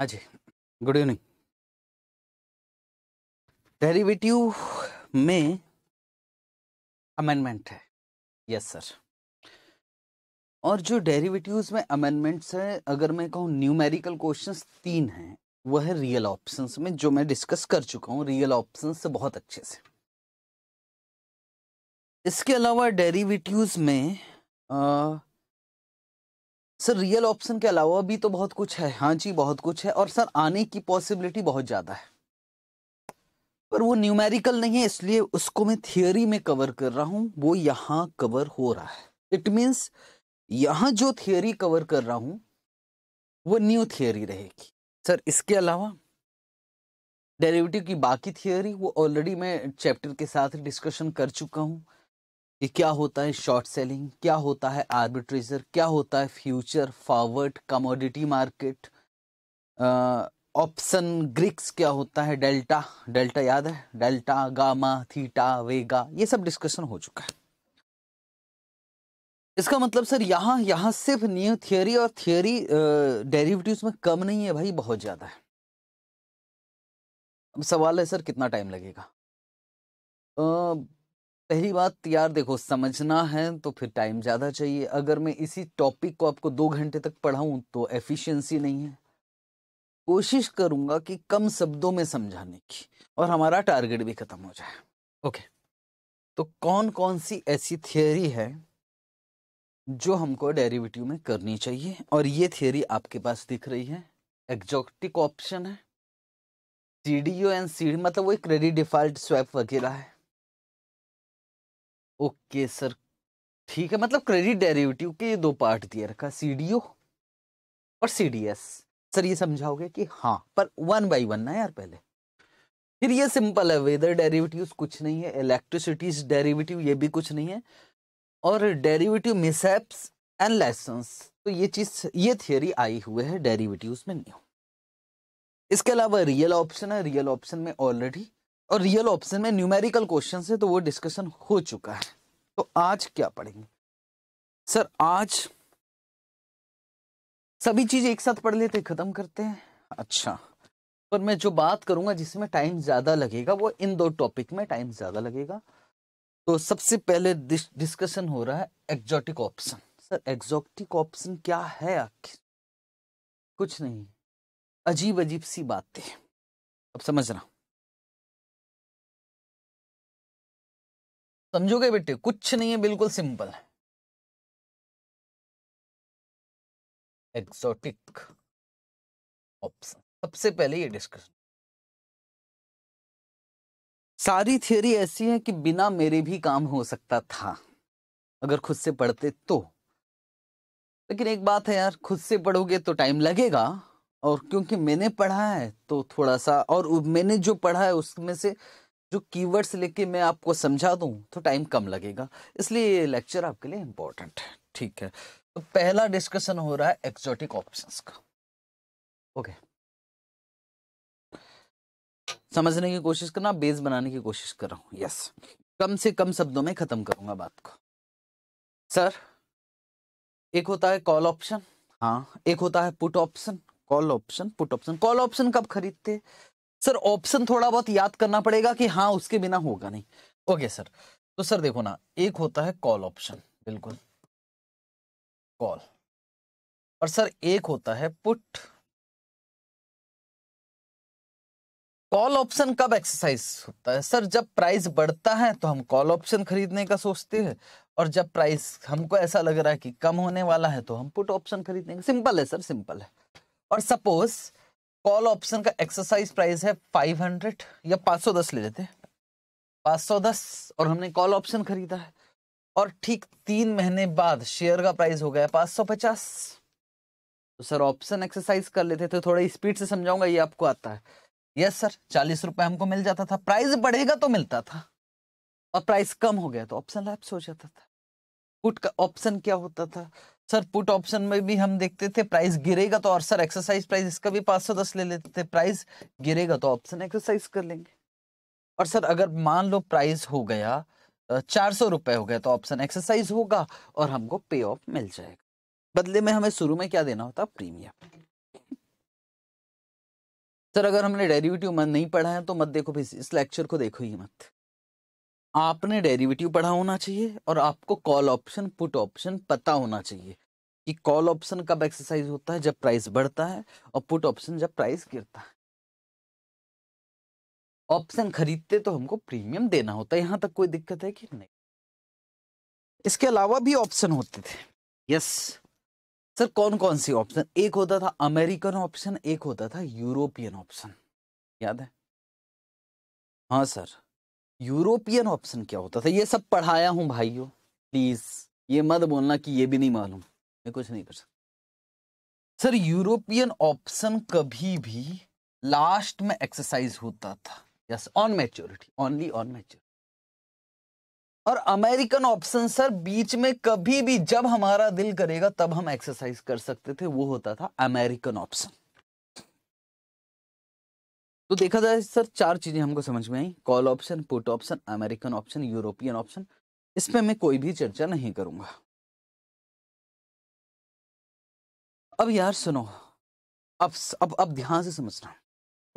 हाँ जी good evening derivative में अमेंडमेंट है यस सर और जो डेरिवेटिव्स में अमेंडमेंट्स है अगर मैं कहूँ न्यूमेरिकल क्वेश्चंस तीन हैं वह है रियल ऑप्शंस में जो मैं डिस्कस कर चुका हूँ रियल ऑप्शन से बहुत अच्छे से इसके अलावा डेरिवेटिव्स में आ, सर रियल ऑप्शन के अलावा भी तो बहुत कुछ है हाँ जी बहुत कुछ है और सर आने की पॉसिबिलिटी बहुत ज़्यादा है पर वो न्यूमेरिकल नहीं है इसलिए उसको मैं थियोरी में कवर कर रहा हूँ वो यहाँ कवर हो रहा है इट मीन्स यहाँ जो थियोरी कवर कर रहा हूँ वो न्यू थियोरी रहेगी सर इसके अलावा डेरिवेटिव की बाकी थियोरी वो ऑलरेडी मैं चैप्टर के साथ डिस्कशन कर चुका हूँ कि क्या होता है शॉर्ट सेलिंग क्या होता है आर्बिट्रेजर क्या होता है future forward commodity market option greeks क्या होता है डेल्टा डेल्टा याद है डेल्टा गामा थीटा वेगा ये सब डिस्कशन हो चुका है इसका मतलब सर यहाँ यहाँ सिर्फ न्यू थियोरी और थियोरी डेरिवेटिव्स में कम नहीं है भाई बहुत ज़्यादा है अब सवाल है सर कितना टाइम लगेगा आ, पहली बात तो यार देखो समझना है तो फिर टाइम ज़्यादा चाहिए अगर मैं इसी टॉपिक को आपको दो घंटे तक पढ़ाऊं तो एफिशिएंसी नहीं है कोशिश करूंगा कि कम शब्दों में समझाने की और हमारा टारगेट भी ख़त्म हो जाए ओके तो कौन कौन सी ऐसी थियोरी है जो हमको डेरिवेटिव में करनी चाहिए और ये थियोरी आपके पास दिख रही है एग्जॉक्टिक ऑप्शन है C D U and C मतलब वो एक क्रेडिट डिफॉल्ट स्वैप वगैरह है ओके सर ठीक है मतलब क्रेडिट डेरिवेटिव के ये दो पार्ट दिए रखा सीडीओ और सीडीएस सर ये समझाओगे कि हाँ पर वन बाई वन ना यार पहले फिर ये सिंपल है वेदर डेरिवेटिव कुछ नहीं है इलेक्ट्रिसिटी डेरिवेटिव ये भी कुछ नहीं है और डेरिवेटिव मिसेप्स एंड लेसन्स तो ये चीज ये थियोरी आई हुए है डेरिवेटिव्स में नहीं इसके अलावा रियल ऑप्शन है रियल ऑप्शन में ऑलरेडी और रियल ऑप्शन में न्यूमेरिकल क्वेश्चन है तो वो डिस्कशन हो चुका है तो आज क्या पढ़ेंगे सर आज सभी चीज एक साथ पढ़ लेते खत्म करते हैं अच्छा पर मैं जो बात करूंगा जिसमें टाइम ज्यादा लगेगा वो इन दो टॉपिक में टाइम ज्यादा लगेगा तो सबसे पहले डिस्कशन हो रहा है exotic option sir exotic option क्या है आखिर कुछ नहीं अजीब अजीब सी बातें अब समझ रहा समझोगे बेटे कुछ नहीं है बिल्कुल सिंपल है एक्सोटिक ऑप्शन सबसे पहले ये डिस्कस सारी थियोरी ऐसी है कि बिना मेरे भी काम हो सकता था अगर खुद से पढ़ते तो लेकिन एक बात है यार खुद से पढ़ोगे तो टाइम लगेगा और क्योंकि मैंने पढ़ा है तो थोड़ा सा और मैंने जो पढ़ा है उसमें से जो कीवर्ड्स लेके मैं आपको समझा दूं तो टाइम कम लगेगा इसलिए ये लेक्चर आपके लिए इम्पोर्टेंट है ठीक है तो पहला डिस्कशन हो रहा है एक्सोटिक ऑप्शंस का ओके समझने की कोशिश करना बेस बनाने की कोशिश कर रहा हूँ यस कम से कम शब्दों में खत्म करूंगा बात को सर एक होता है कॉल ऑप्शन हाँ एक होता है put option call option put option call option कब खरीदते सर ऑप्शन थोड़ा बहुत याद करना पड़ेगा कि हाँ उसके बिना होगा नहीं ओके सर तो सर देखो ना एक होता है कॉल ऑप्शन बिल्कुल कॉल और सर एक होता है पुट कॉल ऑप्शन कब एक्सरसाइज होता है सर जब प्राइस बढ़ता है तो हम कॉल ऑप्शन खरीदने का सोचते हैं और जब प्राइस हमको ऐसा लग रहा है कि कम होने वाला है तो हम पुट ऑप्शन खरीदने का सिंपल है सर सिंपल है और सपोज कॉल ऑप्शन का एक्सरसाइज प्राइस है 500 या 510 ले लेते हैं 510 और हमने कॉल ऑप्शन खरीदा है और ठीक तीन महीने बाद शेयर का प्राइस हो गया पाँच सौ पचास तो सर ऑप्शन एक्सरसाइज कर लेते थे थोड़ा स्पीड से समझाऊंगा ये आपको आता है यस सर चालीस रुपये हमको मिल जाता था प्राइस बढ़ेगा तो मिलता था और प्राइस कम हो गया तो ऑप्शन लैप्स हो जाता था पुट का ऑप्शन क्या होता था सर पुट ऑप्शन में भी हम देखते थे प्राइस गिरेगा तो और सर एक्सरसाइज प्राइस इसका भी पाँच सौ दस ले लेते थे प्राइस गिरेगा तो ऑप्शन एक्सरसाइज कर लेंगे और सर अगर मान लो प्राइस हो गया चार सौ रुपए हो गया तो ऑप्शन एक्सरसाइज होगा और हमको पे ऑफ मिल जाएगा बदले में हमें शुरू में क्या देना होता प्रीमियम सर अगर हमने डेरिवेटिव मत नहीं पढ़ा है तो मत देखो फिर इस लेक्चर को देखो ही मत आपने डेरिवेटिव पढ़ा होना चाहिए और आपको कॉल ऑप्शन पुट ऑप्शन पता होना चाहिए कि कॉल ऑप्शन कब एक्सरसाइज होता है जब प्राइस बढ़ता है और पुट ऑप्शन जब प्राइस गिरता है ऑप्शन खरीदते तो हमको प्रीमियम देना होता है यहां तक कोई दिक्कत है कि नहीं इसके अलावा भी ऑप्शन होते थे यस सर कौन कौन सी ऑप्शन एक होता था अमेरिकन ऑप्शन एक होता था यूरोपियन ऑप्शन याद है हाँ सर यूरोपियन ऑप्शन क्या होता था ये सब पढ़ाया हूँ भाइयों प्लीज ये मत बोलना कि ये भी नहीं मालूम मैं कुछ नहीं कर सकता सर यूरोपियन ऑप्शन कभी भी लास्ट में एक्सरसाइज होता था yes on maturity only on maturity और अमेरिकन ऑप्शन सर बीच में कभी भी जब हमारा दिल करेगा तब हम एक्सरसाइज कर सकते थे वो होता था अमेरिकन ऑप्शन तो देखा जाए सर चार चीजें हमको समझ में आई call option put option American option European option इस पर मैं कोई भी चर्चा नहीं करूंगा अब यार सुनो अब अब अब ध्यान से समझना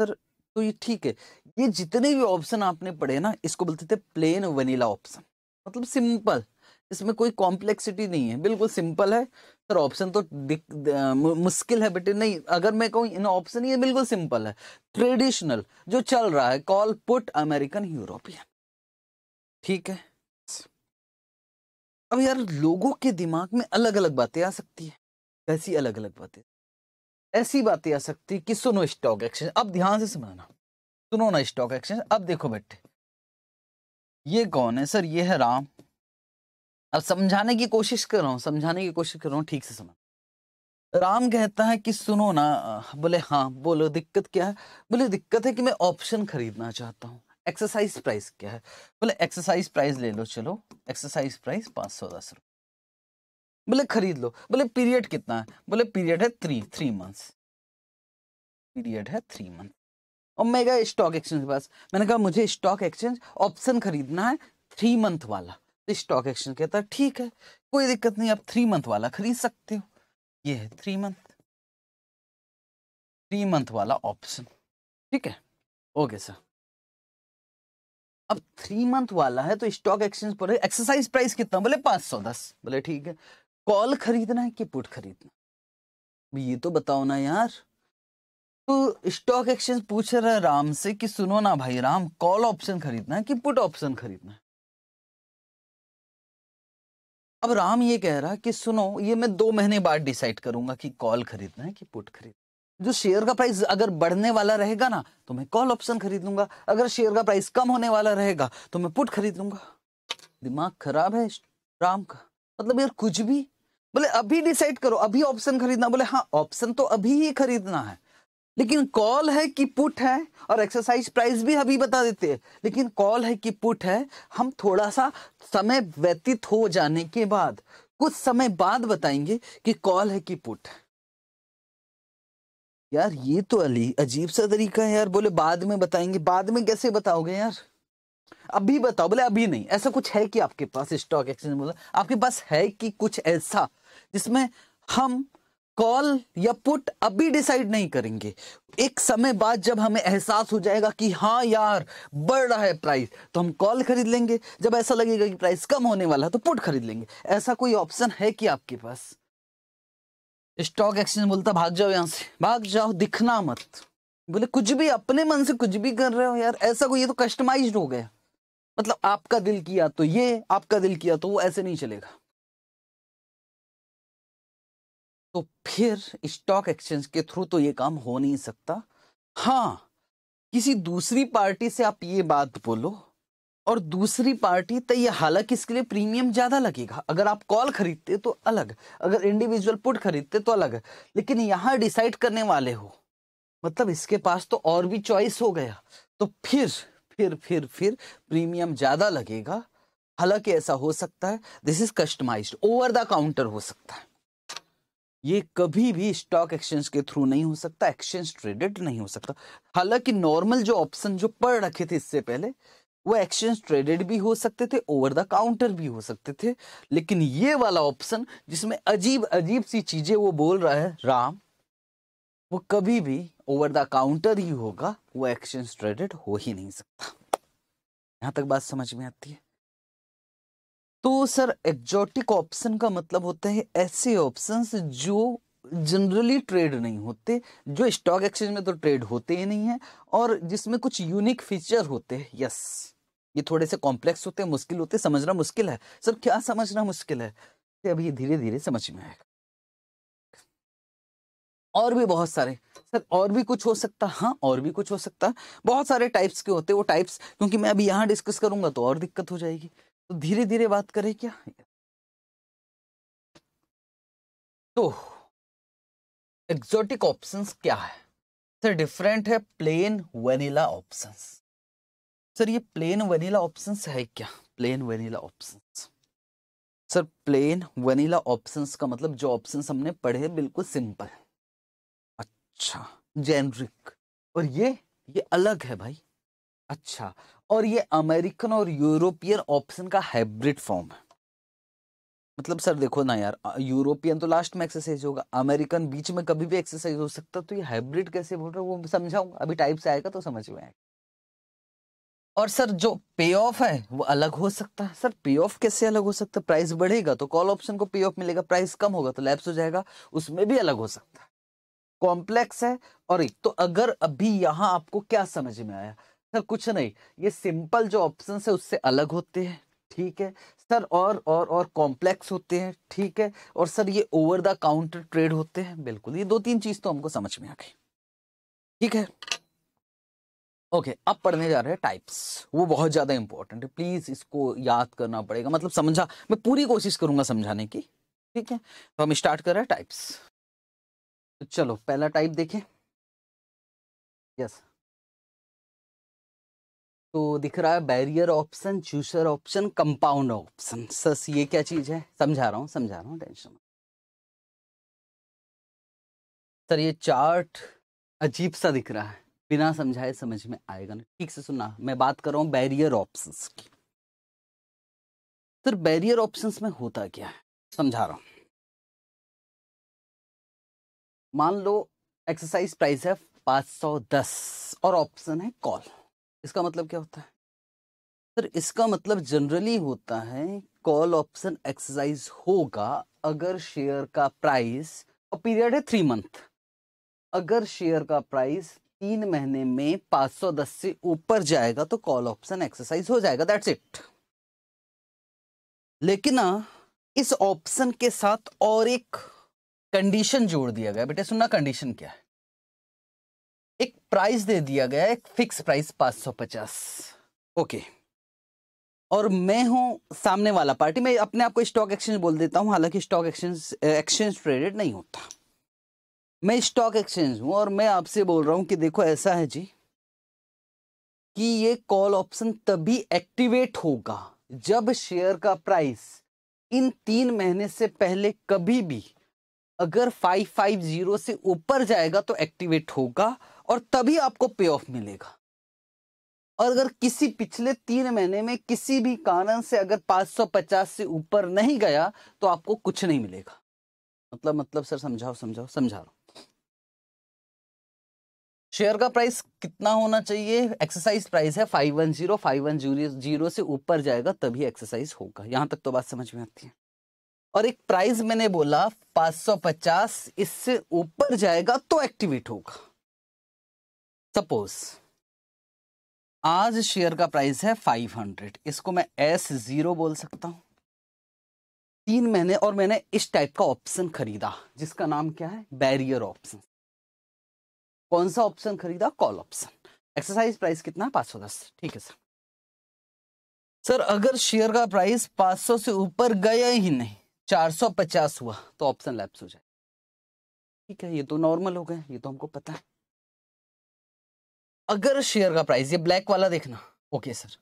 सर तो ये ठीक है ये जितने भी ऑप्शन आपने पढ़े ना इसको बोलते थे प्लेन वनीला ऑप्शन मतलब सिंपल इसमें कोई कॉम्प्लेक्सिटी नहीं है बिल्कुल सिंपल है सर ऑप्शन तो मुश्किल है बेटे नहीं अगर मैं कहूँ इन ऑप्शन ये बिल्कुल सिंपल है ट्रेडिशनल जो चल रहा है कॉल पुट अमेरिकन यूरोपियन ठीक है अब यार लोगों के दिमाग में अलग अलग बातें आ सकती है कैसी अलग अलग बातें ऐसी बातें आ सकती है कि सुनो स्टॉक एक्सचेंज अब ध्यान से समझना सुनो ना स्टॉक एक्सचेंज अब देखो बेटे ये कौन है सर ये है राम अब समझाने की कोशिश कर रहा हूँ समझाने की कोशिश कर रहा हूँ ठीक से समझ राम कहता है कि सुनो ना बोले हाँ बोलो दिक्कत क्या है बोले दिक्कत है कि मैं ऑप्शन खरीदना चाहता हूँ एक्सरसाइज प्राइस क्या है बोले एक्सरसाइज प्राइस ले लो चलो एक्सरसाइज प्राइस पाँच सौ दस रुपये बोले खरीद लो बोले पीरियड कितना है बोले पीरियड है थ्री थ्री मंथ्स पीरियड है थ्री मंथ और मैं गया स्टॉक एक्सचेंज के पास मैंने कहा मुझे स्टॉक एक्सचेंज ऑप्शन खरीदना है थ्री मंथ वाला स्टॉक एक्सचेंज कहता है ठीक है कोई दिक्कत नहीं आप थ्री मंथ वाला खरीद सकते हो ये है थ्री मंथ थ्री मंथ वाला ऑप्शन ठीक है ओके सर अब थ्री मंथ वाला है तो स्टॉक एक्सचेंज पर एक्सरसाइज प्राइस कितना बोले पांच सौ दस बोले ठीक है कॉल खरीदना है कि पुट खरीदना ये तो बताओ ना यार तो स्टॉक एक्सचेंज पूछ रहा है राम से कि सुनो ना भाई राम कॉल ऑप्शन खरीदना है कि पुट ऑप्शन खरीदना है अब राम ये कह रहा कि सुनो ये मैं दो महीने बाद डिसाइड करूंगा कि कॉल खरीदना है कि पुट खरीदना जो शेयर का प्राइस अगर बढ़ने वाला रहेगा ना तो मैं कॉल ऑप्शन खरीद लूंगा अगर शेयर का प्राइस कम होने वाला रहेगा तो मैं पुट खरीद लूंगा दिमाग खराब है राम का मतलब यार कुछ भी बोले अभी डिसाइड करो अभी ऑप्शन खरीदना बोले हाँ ऑप्शन तो अभी ही खरीदना है लेकिन कॉल है कि पुट है और एक्सरसाइज प्राइस भी अभी बता देते हैं लेकिन कॉल है कि पुट है हम थोड़ा सा समय व्यतीत हो जाने के बाद कुछ समय बाद बताएंगे कि कॉल है कि पुट है यार ये तो अली अजीब सा तरीका है यार बोले बाद में बताएंगे बाद में कैसे बताओगे यार अभी बताओ बोले अभी नहीं ऐसा कुछ है कि आपके पास स्टॉक एक्सचेंज बोला आपके पास है कि कुछ ऐसा जिसमें हम कॉल या पुट अभी डिसाइड नहीं करेंगे एक समय बाद जब हमें एहसास हो जाएगा कि हाँ यार बढ़ रहा है प्राइस तो हम कॉल खरीद लेंगे जब ऐसा लगेगा कि प्राइस कम होने वाला है तो पुट खरीद लेंगे ऐसा कोई ऑप्शन है कि आपके पास स्टॉक एक्सचेंज बोलता भाग जाओ यहाँ से भाग जाओ दिखना मत बोले कुछ भी अपने मन से कुछ भी कर रहे हो यार ऐसा कोई ये तो कस्टमाइज हो गया मतलब आपका दिल किया तो ये आपका दिल किया तो वो ऐसे नहीं चलेगा तो फिर स्टॉक एक्सचेंज के थ्रू तो ये काम हो नहीं सकता हाँ किसी दूसरी पार्टी से आप ये बात बोलो और दूसरी पार्टी तो ये हालांकि इसके लिए प्रीमियम ज़्यादा लगेगा अगर आप कॉल खरीदते तो अलग अगर इंडिविजुअल पुट खरीदते तो अलग लेकिन यहाँ डिसाइड करने वाले हो मतलब इसके पास तो और भी चॉइस हो गया तो फिर फिर फिर फिर प्रीमियम ज़्यादा लगेगा हालांकि ऐसा हो सकता है this is customized over the counter हो सकता है ये कभी भी स्टॉक एक्सचेंज के थ्रू नहीं हो सकता एक्सचेंज ट्रेडेड नहीं हो सकता हालांकि नॉर्मल जो ऑप्शन जो पढ़ रखे थे इससे पहले वो एक्सचेंज ट्रेडेड भी हो सकते थे ओवर द काउंटर भी हो सकते थे लेकिन ये वाला ऑप्शन जिसमें अजीब अजीब सी चीजें वो बोल रहा है राम वो कभी भी ओवर द काउंटर ही होगा वो एक्सचेंज ट्रेडेड हो ही नहीं सकता यहां तक बात समझ में आती है तो सर एक्जोटिक ऑप्शन का मतलब होता है ऐसे ऑप्शंस जो जनरली ट्रेड नहीं होते जो स्टॉक एक्सचेंज में तो ट्रेड होते ही नहीं है और जिसमें कुछ यूनिक फीचर होते हैं यस ये थोड़े से कॉम्प्लेक्स होते हैं मुश्किल होते हैं समझना मुश्किल है सर क्या समझना मुश्किल है अभी धीरे धीरे समझ में आएगा और भी बहुत सारे सर और भी कुछ हो सकता हाँ और भी कुछ हो सकता बहुत सारे टाइप्स के होते हैं वो टाइप्स क्योंकि मैं अभी यहाँ डिस्कस करूंगा तो और दिक्कत हो जाएगी तो धीरे धीरे बात करें क्या तो एक्सोटिक ऑप्शंस क्या है सर डिफरेंट है प्लेन वनीला ऑप्शंस सर ये प्लेन वनीला ऑप्शंस है क्या plain vanilla options sir plain vanilla options का मतलब जो ऑप्शंस हमने पढ़े बिल्कुल सिंपल अच्छा जेनरिक और ये ये अलग है भाई अच्छा और ये अमेरिकन और यूरोपियन ऑप्शन का हाइब्रिड फॉर्म है मतलब सर देखो ना यार यूरोपियन तो लास्ट में एक्सरसाइज होगा अमेरिकन बीच में कभी भी एक्सरसाइज हो सकता तो ये हाइब्रिड कैसे बोल रहे वो समझाऊंगा अभी टाइप से आएगा तो समझ में आएगा और सर जो पे ऑफ है वो अलग हो सकता है सर पे ऑफ कैसे अलग हो सकता है प्राइस बढ़ेगा तो कॉल ऑप्शन को पे ऑफ मिलेगा प्राइस कम होगा तो लैब्स हो जाएगा उसमें भी अलग हो सकता है कॉम्प्लेक्स है और एक तो अगर अभी यहाँ आपको क्या समझ में आया सर कुछ नहीं ये सिंपल जो ऑप्शन है उससे अलग होते हैं ठीक है सर और और और कॉम्प्लेक्स होते हैं ठीक है और सर ये ओवर द काउंटर ट्रेड होते हैं बिल्कुल ये दो तीन चीज तो हमको समझ में आ गई ठीक है ओके okay, अब पढ़ने जा रहे हैं टाइप्स वो बहुत ज्यादा इंपॉर्टेंट है प्लीज इसको याद करना पड़ेगा मतलब समझा मैं पूरी कोशिश करूंगा समझाने की ठीक है तो हम स्टार्ट कर रहे हैं टाइप्स तो चलो पहला टाइप देखें यस तो दिख रहा है barrier option chooser option compound option सस ये क्या चीज है समझा रहा हूँ समझा रहा हूँ टेंशन सर ये चार्ट अजीब सा दिख रहा है बिना समझाए समझ में आएगा ना ठीक से सुनना मैं बात कर रहा हूँ बैरियर ऑप्शन की सर बैरियर ऑप्शन में होता क्या है समझा रहा हूँ मान लो एक्सरसाइज प्राइस है 510 और ऑप्शन है कॉल इसका मतलब क्या होता है सर इसका मतलब जनरली होता है कॉल ऑप्शन एक्सरसाइज होगा अगर शेयर का प्राइस और पीरियड है थ्री मंथ अगर शेयर का प्राइस तीन महीने में 510 से ऊपर जाएगा तो कॉल ऑप्शन एक्सरसाइज हो जाएगा दैट्स इट लेकिन इस ऑप्शन के साथ और एक कंडीशन जोड़ दिया गया बेटा सुनना कंडीशन क्या है एक प्राइस दे दिया गया एक फिक्स प्राइस पाँच सौ पचास ओके और मैं हूँ सामने वाला पार्टी मैं अपने आप को स्टॉक एक्सचेंज बोल देता हूँ हालांकि स्टॉक एक्सचेंज एक्सचेंज ट्रेडेड नहीं होता मैं स्टॉक एक्सचेंज हूँ और मैं आपसे बोल रहा हूँ कि देखो ऐसा है जी कि ये कॉल ऑप्शन तभी एक्टिवेट होगा जब शेयर का प्राइस इन तीन महीने से पहले कभी भी अगर 550 से ऊपर जाएगा तो एक्टिवेट होगा और तभी आपको पे ऑफ मिलेगा और अगर किसी पिछले तीन महीने में किसी भी कारण से अगर 550 से ऊपर नहीं गया तो आपको कुछ नहीं मिलेगा मतलब मतलब सर समझाओ समझाओ समझा रहा शेयर का प्राइस कितना होना चाहिए एक्सरसाइज प्राइस है five one zero five one zero से ऊपर जाएगा तभी एक्सरसाइज होगा यहां तक तो बात समझ में आती है और एक प्राइस मैंने बोला 550 इससे ऊपर जाएगा तो एक्टिवेट होगा सपोज आज शेयर का प्राइस है 500 इसको मैं एस जीरो बोल सकता हूं तीन महीने और मैंने इस टाइप का ऑप्शन खरीदा जिसका नाम क्या है बैरियर ऑप्शन कौन सा ऑप्शन खरीदा कॉल ऑप्शन एक्सरसाइज प्राइस कितना है सौ दस ठीक है सर सर अगर शेयर का प्राइस 500 से ऊपर गया ही नहीं 450 हुआ तो ऑप्शन लैप्स हो जाए ठीक है ये तो नॉर्मल हो गए ये तो हमको पता है अगर शेयर का प्राइस ये ब्लैक वाला देखना ओके सर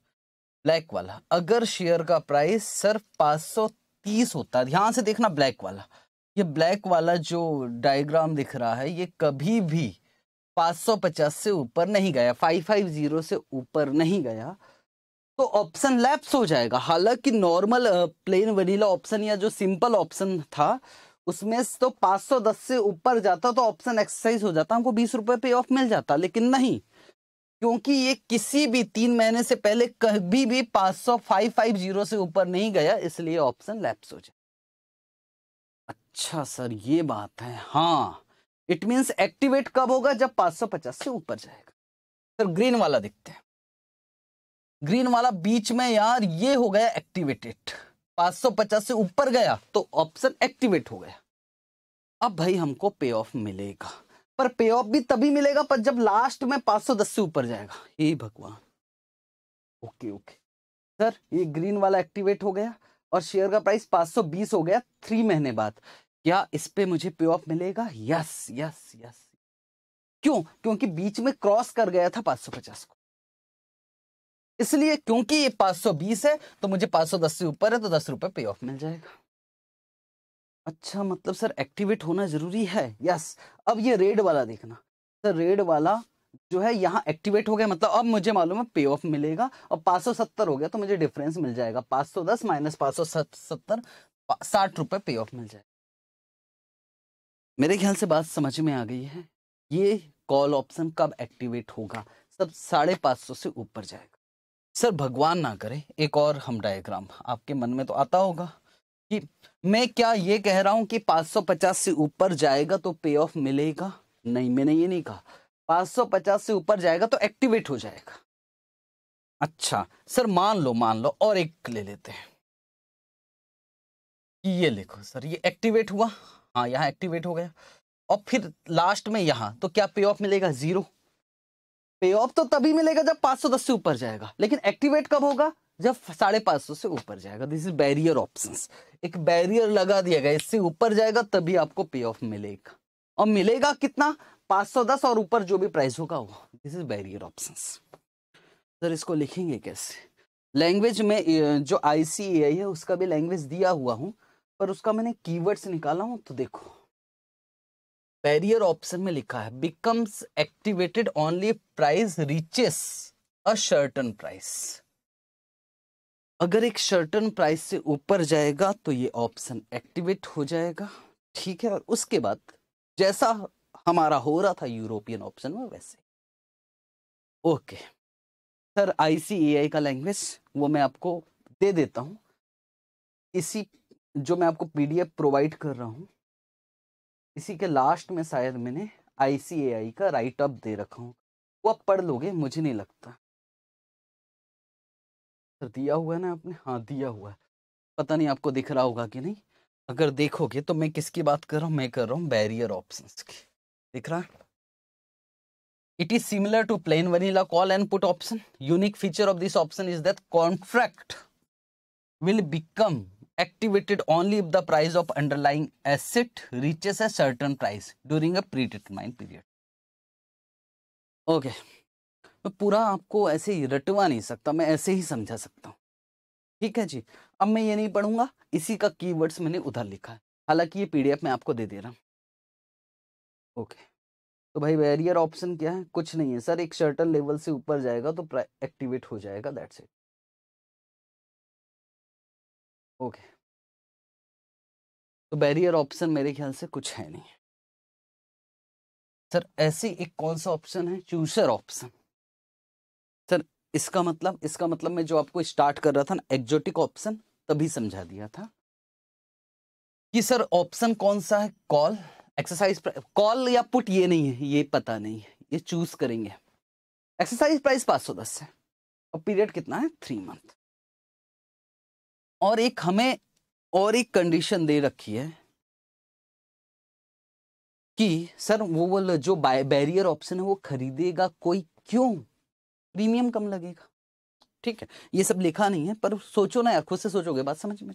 ब्लैक वाला अगर शेयर का प्राइस सर तीस होता है ध्यान से देखना ब्लैक वाला ये ब्लैक वाला जो डायग्राम दिख रहा है ये कभी भी 550 से ऊपर नहीं गया 550 से ऊपर नहीं गया तो ऑप्शन लैप्स हो जाएगा हालांकि नॉर्मल प्लेन वनीला ऑप्शन या जो सिंपल ऑप्शन था उसमें तो 510 से ऊपर जाता तो ऑप्शन एक्सरसाइज हो जाता हमको बीस रुपए पे ऑफ मिल जाता लेकिन नहीं क्योंकि ये किसी भी तीन महीने से पहले कभी भी पाँच सौ फाइव फाइव जीरो से ऊपर नहीं गया इसलिए ऑप्शन लैप्स हो जाए अच्छा सर ये बात है हाँ इट मींस एक्टिवेट कब होगा जब 550 से ऊपर जाएगा सर ग्रीन वाला देखते हैं ग्रीन वाला बीच में यार ये हो गया एक्टिवेटेड 550 से ऊपर गया तो ऑप्शन एक्टिवेट हो गया अब भाई हमको पे ऑफ मिलेगा पर पे ऑफ भी तभी मिलेगा पर जब लास्ट में पांच सौ दस से ऊपर जाएगा हे भगवान ओके ओके सर ये ग्रीन वाला एक्टिवेट हो गया और शेयर का प्राइस पांच सौ बीस हो गया थ्री महीने बाद क्या इस पे मुझे पे ऑफ मिलेगा यस यस यस क्यों क्योंकि बीच में क्रॉस कर गया था सौ पचास को इसलिए क्योंकि ये पांच सौ बीस है तो मुझे पांच सौ दस से ऊपर है तो दस रुपए पे ऑफ मिल जाएगा अच्छा मतलब सर एक्टिवेट होना ज़रूरी है यस अब ये रेड वाला देखना सर रेड वाला जो है यहाँ एक्टिवेट हो गया मतलब अब मुझे मालूम है पे ऑफ मिलेगा और पाँच सौ सत्तर हो गया तो मुझे डिफरेंस मिल जाएगा पाँच सौ दस माइनस पाँच सौ सत्तर साठ रुपये पे ऑफ मिल जाएगा मेरे ख्याल से बात समझ में आ गई है ये कॉल ऑप्शन कब एक्टिवेट होगा सब साढ़े पाँच सौ से ऊपर जाएगा सर भगवान ना करे एक और हम डायग्राम आपके मन में तो आता होगा कि मैं क्या ये कह रहा हूं कि 550 से ऊपर जाएगा तो पे ऑफ मिलेगा नहीं मैंने ये नहीं कहा 550 से ऊपर जाएगा तो एक्टिवेट हो जाएगा अच्छा सर मान लो मान लो और एक ले लेते हैं ये लिखो सर ये एक्टिवेट हुआ हाँ यहाँ एक्टिवेट हो गया और फिर लास्ट में यहाँ तो क्या पे ऑफ मिलेगा जीरो पे ऑफ तो तभी मिलेगा जब 510 से ऊपर जाएगा लेकिन एक्टिवेट कब होगा जब साढ़े पांच सौ से ऊपर जाएगा दिस इज बैरियर ऑप्शन एक बैरियर लगा दिया गया इससे ऊपर जाएगा तभी आपको पे ऑफ मिलेगा और मिलेगा कितना पांच सौ दस और ऊपर जो भी प्राइस होगा वो this is barrier option sir इसको लिखेंगे कैसे लैंग्वेज में जो आई आई है उसका भी लैंग्वेज दिया हुआ हूँ पर उसका मैंने कीवर्ड्स निकाला हूँ तो देखो बैरियर ऑप्शन में लिखा है becomes activated only price reaches a certain price अगर एक सर्टन प्राइस से ऊपर जाएगा तो ये ऑप्शन एक्टिवेट हो जाएगा ठीक है और उसके बाद जैसा हमारा हो रहा था यूरोपियन ऑप्शन में वैसे ओके सर आईसीएआई का लैंग्वेज वो मैं आपको दे देता हूँ इसी जो मैं आपको पीडीएफ प्रोवाइड कर रहा हूँ इसी के लास्ट में शायद मैंने आईसीएआई का राइट अप दे रखा हूँ वो आप पढ़ लोगे मुझे नहीं लगता सर दिया हुआ है ना आपने हाँ दिया हुआ है पता नहीं आपको दिख रहा होगा कि नहीं अगर देखोगे तो मैं किसकी बात कर रहा हूँ मैं कर रहा हूँ बैरियर ऑप्शन की दिख रहा it is similar to plain vanilla call and put option unique feature of this option is that contract will become activated only if the price of underlying asset reaches a certain price during a pre period okay मैं पूरा आपको ऐसे ही रटवा नहीं सकता मैं ऐसे ही समझा सकता हूँ ठीक है जी अब मैं ये नहीं पढ़ूंगा इसी का कीवर्ड्स मैंने उधर लिखा है हालांकि ये पीडीएफ मैं आपको दे दे रहा हूँ ओके तो भाई वेरियर ऑप्शन क्या है कुछ नहीं है सर एक सर्टन लेवल से ऊपर जाएगा तो एक्टिवेट हो जाएगा दैट्स इट ओके तो बैरियर ऑप्शन मेरे ख्याल से कुछ है नहीं सर ऐसे एक कौन सा ऑप्शन है चूसर ऑप्शन इसका मतलब इसका मतलब मैं जो आपको स्टार्ट कर रहा था ना एक्जोटिक ऑप्शन तभी समझा दिया था कि सर ऑप्शन कौन सा है कॉल एक्सरसाइज कॉल या पुट ये नहीं है ये पता नहीं है ये चूज करेंगे एक्सरसाइज प्राइस पाँच सौ दस है और पीरियड कितना है थ्री मंथ और एक हमें और एक कंडीशन दे रखी है कि सर वो जो बैरियर ऑप्शन है वो खरीदेगा कोई क्यों प्रीमियम कम लगेगा ठीक है ये सब लिखा नहीं है पर सोचो ना यार खुद से सोचोगे बात समझ में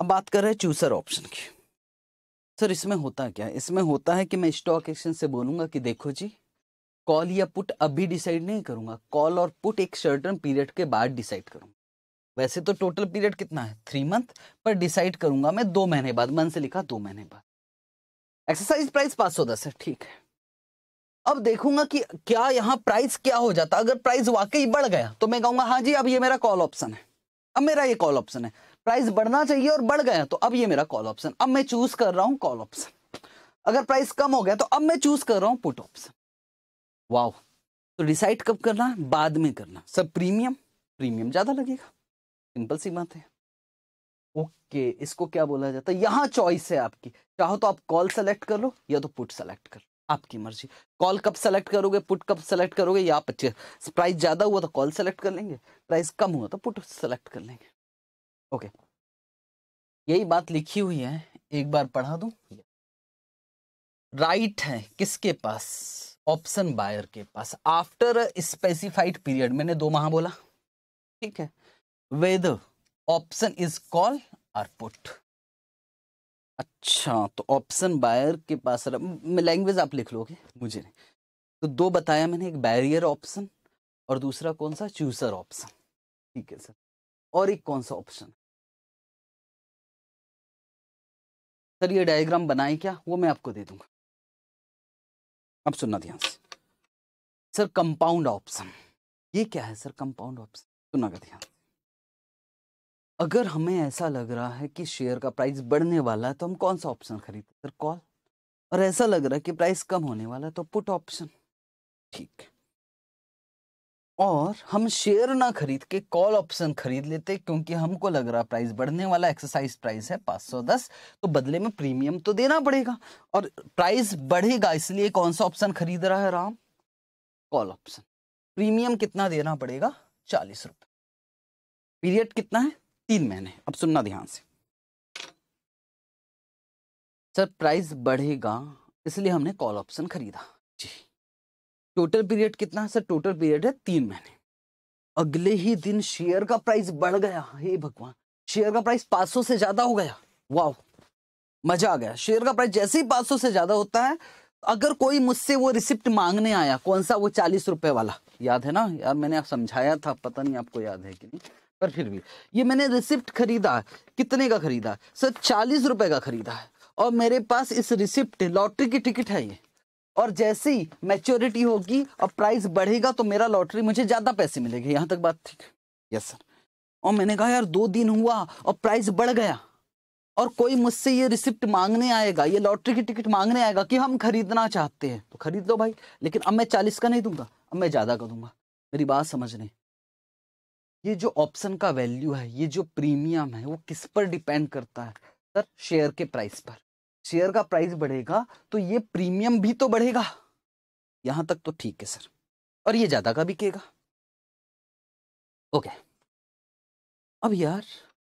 अब बात कर रहे हैं चूसर ऑप्शन की सर इसमें होता क्या इसमें होता है कि मैं स्टॉक एक्सचेंज से बोलूंगा कि देखो जी कॉल या पुट अभी डिसाइड नहीं करूंगा कॉल और पुट एक सर्टन पीरियड के बाद डिसाइड करूंगा वैसे तो टोटल पीरियड कितना है थ्री मंथ पर डिसाइड करूंगा मैं दो महीने बाद मंथ से लिखा दो महीने बाद एक्सरसाइज प्राइस पाँच सौ दस है ठीक है अब देखूंगा कि क्या यहाँ प्राइस क्या हो जाता अगर प्राइस वाकई बढ़ गया तो मैं कहूंगा हाँ जी अब ये मेरा कॉल ऑप्शन है अब मेरा ये कॉल ऑप्शन है प्राइस बढ़ना चाहिए और बढ़ गया तो अब ये मेरा कॉल ऑप्शन अब मैं चूज कर रहा हूँ कॉल ऑप्शन अगर प्राइस कम हो गया तो अब मैं चूज कर रहा हूँ पुट ऑप्शन वाओ तो डिसाइड कब करना बाद में करना सब प्रीमियम प्रीमियम ज्यादा लगेगा सिंपल सी बात है ओके इसको क्या बोला जाता है यहाँ चॉइस है आपकी चाहो तो आप कॉल सेलेक्ट कर लो या तो पुट सेलेक्ट कर लो आपकी मर्जी कॉल कब सेलेक्ट करोगे पुट कब सेलेक्ट करोगे या पच्चीस प्राइस ज़्यादा हुआ तो कॉल सेलेक्ट कर लेंगे प्राइस कम हुआ तो पुट सेलेक्ट कर लेंगे ओके यही बात लिखी हुई है एक बार पढ़ा दू राइट है किसके पास ऑप्शन बायर के पास आफ्टर स्पेसिफाइड पीरियड मैंने दो माह बोला ठीक है वेद ऑप्शन इज कॉल और पुट अच्छा तो ऑप्शन बायर के पास लैंग्वेज आप लिख लोगे मुझे नहीं तो दो बताया मैंने एक बैरियर ऑप्शन और दूसरा कौन सा चूसर ऑप्शन ठीक है सर और एक कौन सा ऑप्शन सर ये डायग्राम बनाए क्या वो मैं आपको दे दूंगा अब सुनना ध्यान से सर कंपाउंड ऑप्शन ये क्या है सर कंपाउंड ऑप्शन सुना का ध्यान अगर हमें ऐसा लग रहा है कि शेयर का प्राइस बढ़ने वाला है तो हम कौन सा ऑप्शन खरीदते सर कॉल और ऐसा लग रहा है कि प्राइस कम होने वाला है तो पुट ऑप्शन ठीक और हम शेयर ना खरीद के कॉल ऑप्शन खरीद लेते क्योंकि हमको लग रहा प्राइस बढ़ने वाला एक्सरसाइज प्राइस है 510 तो बदले में प्रीमियम तो देना पड़ेगा और प्राइस बढ़ेगा इसलिए कौन सा ऑप्शन खरीद रहा है राम कॉल ऑप्शन प्रीमियम कितना देना पड़ेगा चालीस रुपये पीरियड कितना है तीन महीने अब सुनना ध्यान से सर प्राइस बढ़ेगा इसलिए हमने कॉल ऑप्शन खरीदा जी टोटल पीरियड कितना है सर टोटल पीरियड है तीन महीने अगले ही दिन शेयर का प्राइस बढ़ गया हे भगवान शेयर का प्राइस 500 से ज्यादा हो गया वाह मजा आ गया शेयर का प्राइस जैसे ही 500 से ज्यादा होता है अगर कोई मुझसे वो रिसिप्ट मांगने आया कौन सा वो चालीस रुपए वाला याद है ना यार मैंने आप समझाया था पता नहीं आपको याद है कि नहीं पर फिर भी ये मैंने रिसिप्ट खरीदा कितने का खरीदा सर चालीस रुपए का खरीदा है और मेरे पास इस रिसिप्ट लॉटरी की टिकट है ये और जैसे ही मैच्योरिटी होगी और प्राइस बढ़ेगा तो मेरा लॉटरी मुझे ज़्यादा पैसे मिलेगी यहाँ तक बात ठीक यस सर और मैंने कहा यार दो दिन हुआ और प्राइस बढ़ गया और कोई मुझसे ये रिसिप्ट मांगने आएगा ये लॉटरी की टिकट मांगने आएगा कि हम खरीदना चाहते हैं तो खरीद लो भाई लेकिन अब मैं चालीस का नहीं दूंगा अब मैं ज़्यादा का दूंगा मेरी बात समझ नहीं ये जो ऑप्शन का वैल्यू है ये जो प्रीमियम है वो किस पर डिपेंड करता है सर शेयर के प्राइस पर शेयर का प्राइस बढ़ेगा तो ये प्रीमियम भी तो बढ़ेगा यहां तक तो ठीक है सर और ये ज्यादा का बिकेगा ओके अब यार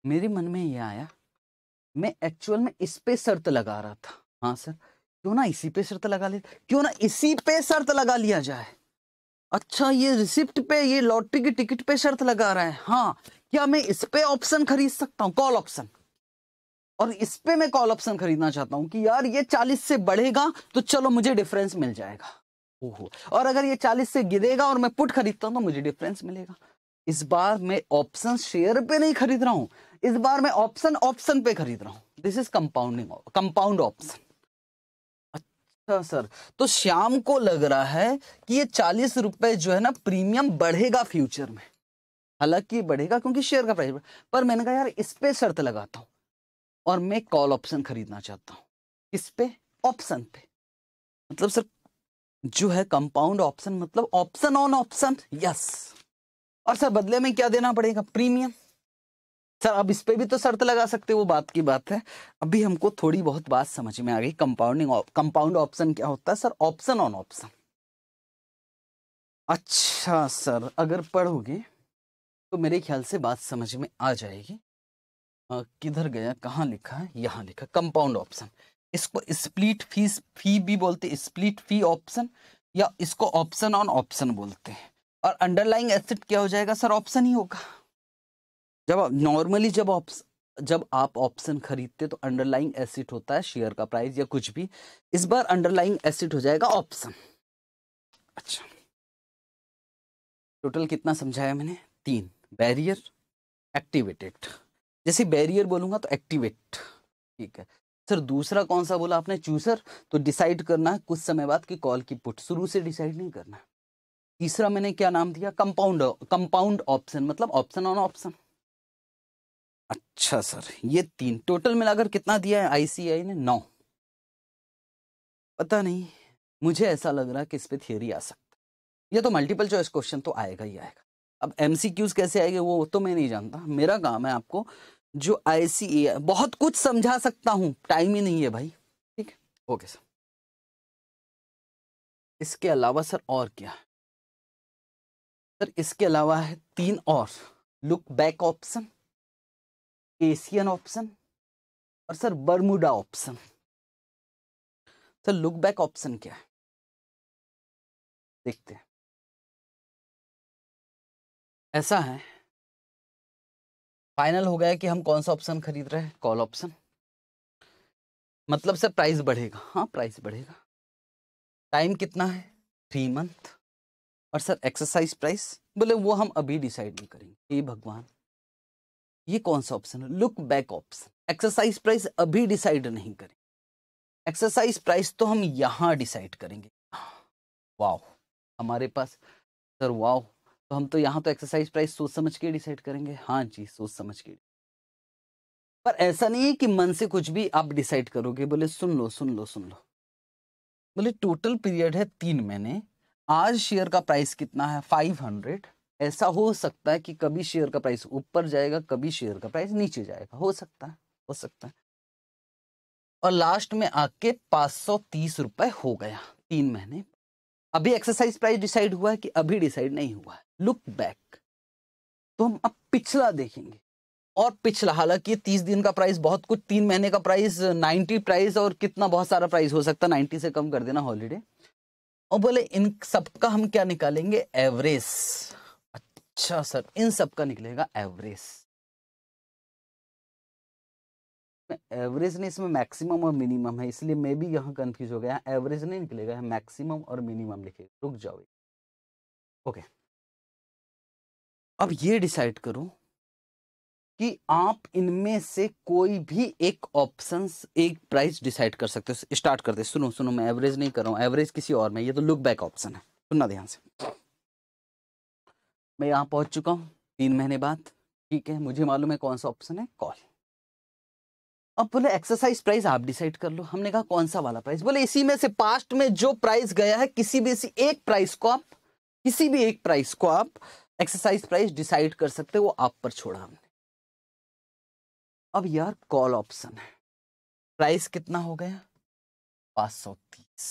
मेरे मन में ये आया मैं एक्चुअल में इस पे शर्त लगा रहा था हाँ सर क्यों ना इसी पे शर्त लगा ले क्यों ना इसी पे शर्त लगा लिया जाए अच्छा ये रिसिप्ट पे ये लॉटरी की टिकट पे शर्त लगा रहा है हाँ क्या मैं इस पे ऑप्शन खरीद सकता हूँ कॉल ऑप्शन और इस पे मैं कॉल ऑप्शन खरीदना चाहता हूँ कि यार ये चालीस से बढ़ेगा तो चलो मुझे डिफरेंस मिल जाएगा ओहो और अगर ये चालीस से गिरेगा और मैं पुट खरीदता हूँ तो मुझे डिफरेंस मिलेगा इस बार मैं ऑप्शन शेयर पे नहीं खरीद रहा हूँ इस बार मैं ऑप्शन ऑप्शन पे खरीद रहा हूँ this is compounding compound option अच्छा सर तो श्याम को लग रहा है कि ये चालीस रुपए जो है ना प्रीमियम बढ़ेगा फ्यूचर में हालांकि बढ़ेगा क्योंकि शेयर का प्राइस पर मैंने कहा यार इस पे शर्त लगाता हूं और मैं कॉल ऑप्शन खरीदना चाहता हूं इस पे ऑप्शन पे मतलब सर जो है कंपाउंड ऑप्शन मतलब ऑप्शन ऑन ऑप्शन यस और सर बदले में क्या देना पड़ेगा प्रीमियम सर अब इस पे भी तो शर्त लगा सकते वो बात की बात है अभी हमको थोड़ी बहुत बात समझ में आ गई कंपाउंडिंग कंपाउंड ऑप्शन क्या होता है सर ऑप्शन ऑन ऑप्शन अच्छा सर अगर पढ़ोगे तो मेरे ख्याल से बात समझ में आ जाएगी किधर गया कहाँ लिखा है यहाँ लिखा कंपाउंड ऑप्शन इसको स्प्लिट फीस फी भी बोलते स्प्लिट फी ऑप्शन या इसको ऑप्शन ऑन ऑप्शन बोलते हैं और अंडरलाइंग एसेट क्या हो जाएगा सर ऑप्शन ही होगा जब आप नॉर्मली जब आप जब आप ऑप्शन खरीदते तो अंडरलाइंग एसिड होता है शेयर का प्राइस या कुछ भी इस बार अंडरलाइंग एसिड हो जाएगा ऑप्शन अच्छा टोटल कितना समझाया मैंने तीन बैरियर एक्टिवेटेड जैसे बैरियर बोलूंगा तो एक्टिवेट ठीक है सर दूसरा कौन सा बोला आपने चूसर तो डिसाइड करना है कुछ समय बाद कि कॉल की पुट शुरू से डिसाइड नहीं करना तीसरा मैंने क्या नाम दिया कंपाउंड कंपाउंड ऑप्शन मतलब ऑप्शन ऑन ऑप्शन अच्छा सर ये तीन टोटल मिलाकर कितना दिया है आईसीआई ने नौ पता नहीं मुझे ऐसा लग रहा है कि इस पर थियोरी आ सकता ये तो मल्टीपल चॉइस क्वेश्चन तो आएगा ही आएगा अब एम कैसे आएंगे वो तो मैं नहीं जानता मेरा काम है आपको जो आई बहुत कुछ समझा सकता हूँ टाइम ही नहीं है भाई ठीक है ओके सर इसके अलावा सर और क्या है सर इसके अलावा है तीन और look back option Asian option और sir Bermuda option sir look back option क्या है देखते हैं ऐसा है फाइनल हो गया कि हम कौन सा ऑप्शन खरीद रहे हैं कॉल ऑप्शन मतलब सर प्राइस बढ़ेगा हाँ प्राइस बढ़ेगा टाइम कितना है थ्री मंथ और सर एक्सरसाइज प्राइस बोले वो हम अभी डिसाइड नहीं करेंगे ये भगवान ये कौन सा ऑप्शन है look back option exercise price अभी डिसाइड नहीं करें एक्सरसाइज प्राइस तो हम यहाँ डिसाइड करेंगे वाह हमारे पास सर वाह तो हम तो यहाँ तो एक्सरसाइज प्राइस सोच समझ के डिसाइड करेंगे हाँ जी सोच समझ के पर ऐसा नहीं है कि मन से कुछ भी आप डिसाइड करोगे बोले सुन लो सुन लो सुन लो बोले टोटल पीरियड है तीन महीने आज शेयर का प्राइस कितना है फाइव हंड्रेड ऐसा हो सकता है कि कभी शेयर का प्राइस ऊपर जाएगा कभी शेयर का प्राइस नीचे जाएगा हो सकता है हो सकता है और लास्ट में आके पाँच रुपए हो गया तीन महीने अभी एक्सरसाइज प्राइस डिसाइड हुआ है कि अभी डिसाइड नहीं हुआ है लुक बैक तो हम अब पिछला देखेंगे और पिछला हालांकि तीस दिन का प्राइस बहुत कुछ तीन महीने का प्राइस नाइन्टी प्राइस और कितना बहुत सारा प्राइस हो सकता है नाइन्टी से कम कर देना हॉलीडे और बोले इन सबका हम क्या निकालेंगे एवरेज अच्छा सर इन सब का निकलेगा एवरेज एवरेज नहीं इसमें मैक्सिमम और मिनिमम है इसलिए मैं भी यहाँ कंफ्यूज हो गया एवरेज नहीं निकलेगा मैक्सिमम और मिनिमम लिखेगा रुक जाओ ओके अब ये डिसाइड करो कि आप इनमें से कोई भी एक ऑप्शन एक प्राइस डिसाइड कर सकते हो स्टार्ट करते सुनो सुनो मैं एवरेज नहीं कर रहा हूँ एवरेज किसी और में ये तो लुक बैक ऑप्शन है सुनना ध्यान से मैं यहाँ पहुँच चुका हूँ तीन महीने बाद ठीक है मुझे मालूम है कौन सा ऑप्शन है कॉल अब बोले एक्सरसाइज प्राइस आप डिसाइड कर लो हमने कहा कौन सा वाला प्राइस बोले इसी में से पास्ट में जो प्राइस गया है किसी भी इसी एक प्राइस को आप किसी भी एक प्राइस को आप एक्सरसाइज प्राइस डिसाइड कर सकते हो वो आप पर छोड़ा हमने अब यार कॉल ऑप्शन है प्राइस कितना हो गया पाँच सौ तीस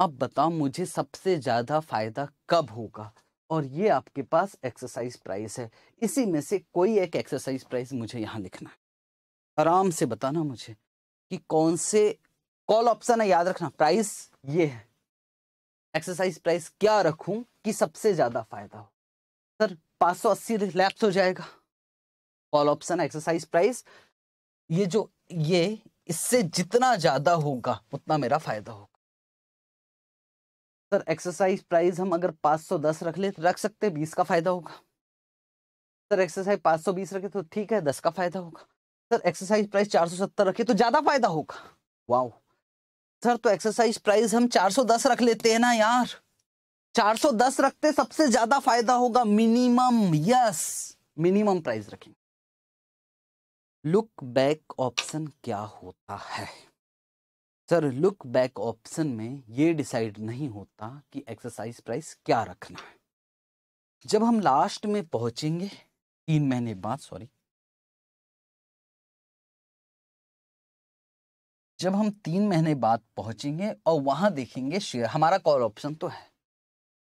अब बताओ मुझे सबसे ज्यादा फायदा कब होगा और ये आपके पास एक्सरसाइज प्राइस है इसी में से कोई एक एक्सरसाइज प्राइस मुझे यहाँ लिखना है आराम से बताना मुझे कि कौन से कॉल ऑप्शन है याद रखना प्राइस ये है एक्सरसाइज प्राइस क्या रखूं कि सबसे ज़्यादा फायदा हो सर 580 रिलैप्स हो जाएगा कॉल ऑप्शन एक्सरसाइज प्राइस ये जो ये इससे जितना ज़्यादा होगा उतना मेरा फायदा होगा सर एक्सरसाइज प्राइस हम अगर 510 रख ले तो रख सकते बीस का फायदा होगा सर एक्सरसाइज 520 रखे तो ठीक है दस का फायदा होगा सर एक्सरसाइज प्राइस 470 रखे तो ज्यादा फायदा होगा वाओ सर तो एक्सरसाइज प्राइस हम 410 रख लेते हैं ना यार 410 रखते सबसे ज्यादा फायदा होगा मिनिमम यस मिनिमम प्राइस रखेंगे लुक बैक ऑप्शन क्या होता है सर लुक बैक ऑप्शन में ये डिसाइड नहीं होता कि एक्सरसाइज प्राइस क्या रखना है जब हम लास्ट में पहुंचेंगे तीन महीने बाद सॉरी जब हम तीन महीने बाद पहुंचेंगे और वहां देखेंगे शेयर हमारा कॉल ऑप्शन तो है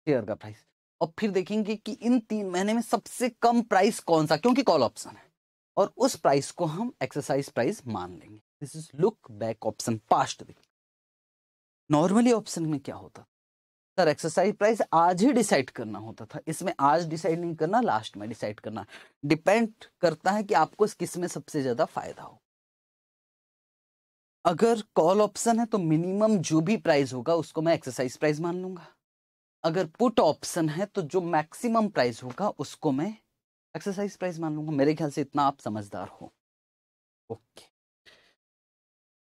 शेयर का प्राइस और फिर देखेंगे कि इन तीन महीने में सबसे कम प्राइस कौन सा क्योंकि कॉल ऑप्शन है और उस प्राइस को हम एक्सरसाइज प्राइस मान लेंगे this is look back option past भी नॉर्मली ऑप्शन में क्या होता सर एक्सरसाइज प्राइस आज ही डिसाइड करना होता था इसमें आज डिसाइड नहीं करना लास्ट में डिसाइड करना डिपेंड करता है कि आपको किस में सबसे ज्यादा फायदा हो अगर कॉल ऑप्शन है तो मिनिमम जो भी प्राइस होगा उसको मैं एक्सरसाइज प्राइस मान लूंगा अगर पुट ऑप्शन है तो जो मैक्सिमम प्राइस होगा उसको मैं एक्सरसाइज प्राइस मान लूंगा मेरे ख्याल से इतना आप समझदार हो ओके okay.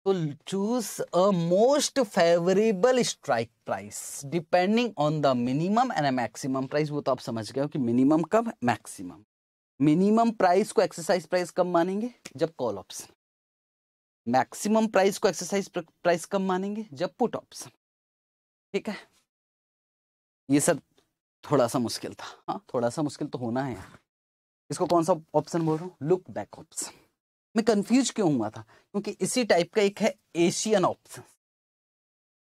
to तो choose a most favorable strike price depending on the minimum and a maximum price वो तो आप समझ गए हो कि minimum कब maximum मिनिमम प्राइस को एक्सरसाइज प्राइस कम मानेंगे जब कॉल ऑप्शन मैक्सिमम प्राइस को एक्सरसाइज प्राइस कम मानेंगे जब पुट ऑप्शन ठीक है ये सर थोड़ा सा मुश्किल था हाँ थोड़ा सा मुश्किल तो होना है इसको कौन सा ऑप्शन बोल रहा हूँ लुक बैक ऑप्शन मैं कंफ्यूज क्यों हुआ था क्योंकि इसी टाइप का एक है एशियन ऑप्शन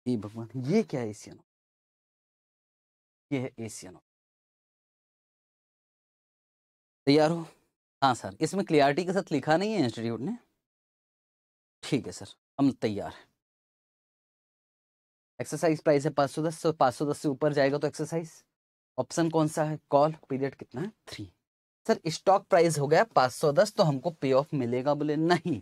ये भगवान ये क्या एशियन ये है एशियन तैयार हो हाँ सर इसमें क्लियरिटी के साथ लिखा नहीं है इंस्टीट्यूट ने ठीक है सर हम तैयार हैं एक्सरसाइज प्राइस है पाँच सौ दस तो पाँच सौ दस से ऊपर जाएगा तो एक्सरसाइज ऑप्शन कौन सा है कॉल पीरियड कितना है थ्री सर स्टॉक प्राइस हो गया 510 तो हमको पे ऑफ मिलेगा बोले नहीं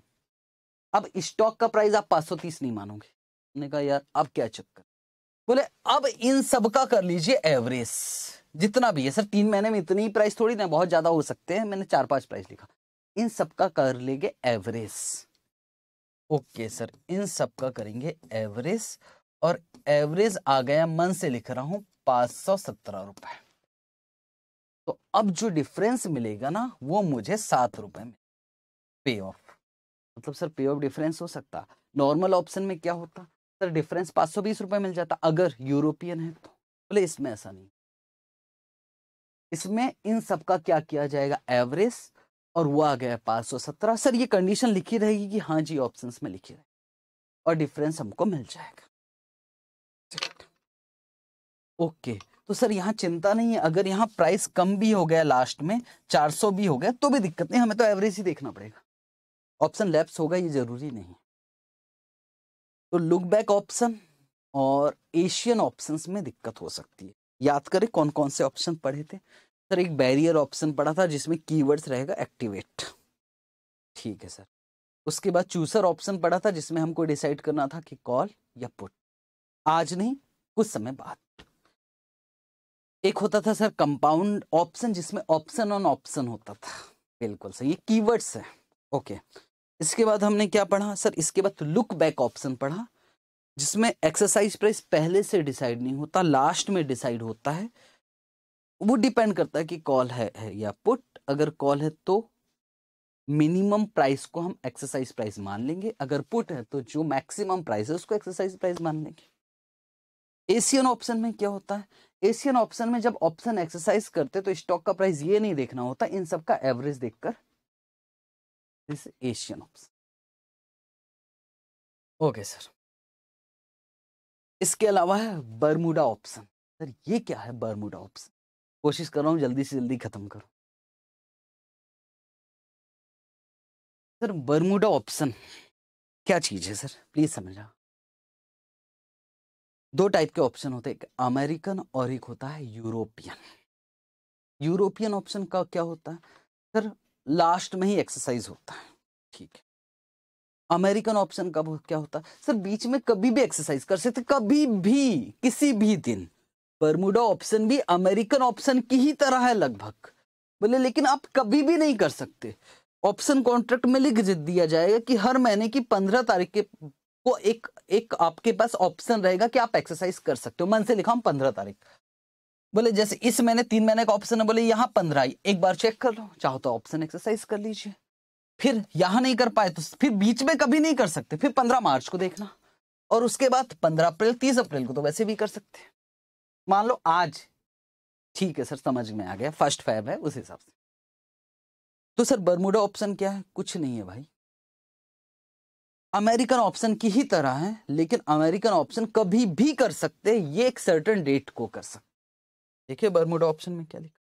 अब स्टॉक का प्राइस आप 530 नहीं मानोगे हमने कहा यार अब क्या चक्कर बोले अब इन सब का कर लीजिए एवरेज जितना भी है सर तीन महीने में इतनी प्राइस थोड़ी ना बहुत ज्यादा हो सकते हैं मैंने चार पांच प्राइस लिखा इन सब का कर लेंगे एवरेज ओके सर इन सब का करेंगे एवरेज और एवरेज आ गया मन से लिख रहा हूं पांच सौ सत्रह रुपए अब जो डिफरेंस मिलेगा ना वो मुझे सात रुपए में पे ऑफ मतलब सर पे ऑफ डिफरेंस हो सकता नॉर्मल ऑप्शन में क्या होता सर डिफरेंस पाँच सौ बीस रुपए मिल जाता अगर यूरोपियन है तो बोले इसमें ऐसा नहीं इसमें इन सब का क्या किया जाएगा एवरेज और वो आ गया पाँच सौ सत्रह सर ये कंडीशन लिखी रहेगी कि हाँ जी ऑप्शंस में लिखी रहेगी और डिफरेंस हमको मिल जाएगा ओके okay. तो सर यहाँ चिंता नहीं है अगर यहाँ प्राइस कम भी हो गया लास्ट में 400 भी हो गया तो भी दिक्कत नहीं हमें तो एवरेज ही देखना पड़ेगा ऑप्शन लैप्स होगा ये जरूरी नहीं तो लुक बैक ऑप्शन और एशियन ऑप्शन में दिक्कत हो सकती है याद करें कौन कौन से ऑप्शन पढ़े थे सर एक बैरियर ऑप्शन पड़ा था जिसमें की रहेगा एक्टिवेट ठीक है सर उसके बाद चूसर ऑप्शन पड़ा था जिसमें हमको डिसाइड करना था कि कॉल या पुट आज नहीं कुछ समय बाद एक होता था सर कंपाउंड ऑप्शन जिसमें ऑप्शन ऑन ऑप्शन होता था बिल्कुल सर ये कीवर्ड्स है ओके इसके बाद हमने क्या पढ़ा सर इसके बाद लुक बैक ऑप्शन पढ़ा जिसमें एक्सरसाइज प्राइस पहले से डिसाइड नहीं होता लास्ट में डिसाइड होता है वो डिपेंड करता है कि कॉल है, है या पुट अगर कॉल है तो मिनिमम प्राइस को हम एक्सरसाइज प्राइस मान लेंगे अगर पुट है तो जो मैक्सिमम प्राइस है उसको एक्सरसाइज प्राइस मान लेंगे एशियन ऑप्शन में क्या होता है एशियन ऑप्शन में जब ऑप्शन एक्सरसाइज करते तो स्टॉक का प्राइस ये नहीं देखना होता इन सब का एवरेज देखकर this Asian option okay sir इसके अलावा है बर्मुडा ऑप्शन सर ये क्या है बर्मुडा ऑप्शन कोशिश कर रहा हूं जल्दी से जल्दी खत्म करो सर बर्मुडा ऑप्शन क्या चीज है सर प्लीज समझा दो टाइप के ऑप्शन होते हैं एक अमेरिकन और एक होता है यूरोपियन यूरोपियन ऑप्शन का क्या होता है सर लास्ट में ही एक्सरसाइज होता है ठीक है अमेरिकन ऑप्शन कब क्या होता है सर बीच में कभी भी एक्सरसाइज कर सकते कभी भी किसी भी दिन बर्मुडा ऑप्शन भी अमेरिकन ऑप्शन की ही तरह है लगभग बोले लेकिन आप कभी भी नहीं कर सकते ऑप्शन कॉन्ट्रैक्ट में लिख दिया जाएगा कि हर महीने की पंद्रह तारीख के आपको एक एक आपके पास ऑप्शन रहेगा कि आप एक्सरसाइज कर सकते हो मन से लिखा हूं पंद्रह तारीख बोले जैसे इस महीने तीन महीने का ऑप्शन है बोले यहाँ पंद्रह एक बार चेक कर लो चाहो तो ऑप्शन एक्सरसाइज कर लीजिए फिर यहाँ नहीं कर पाए तो फिर बीच में कभी नहीं कर सकते फिर पंद्रह मार्च को देखना और उसके बाद पंद्रह अप्रैल तीस अप्रैल को तो वैसे भी कर सकते मान लो आज ठीक है सर समझ में आ गया फर्स्ट फाइव है उस हिसाब से तो सर बरमुडा ऑप्शन क्या है कुछ नहीं है भाई अमेरिकन ऑप्शन की ही तरह है लेकिन अमेरिकन ऑप्शन कभी भी कर सकते ये एक सर्टन डेट को कर सकते देखिए बर्मुडा ऑप्शन में क्या लिखा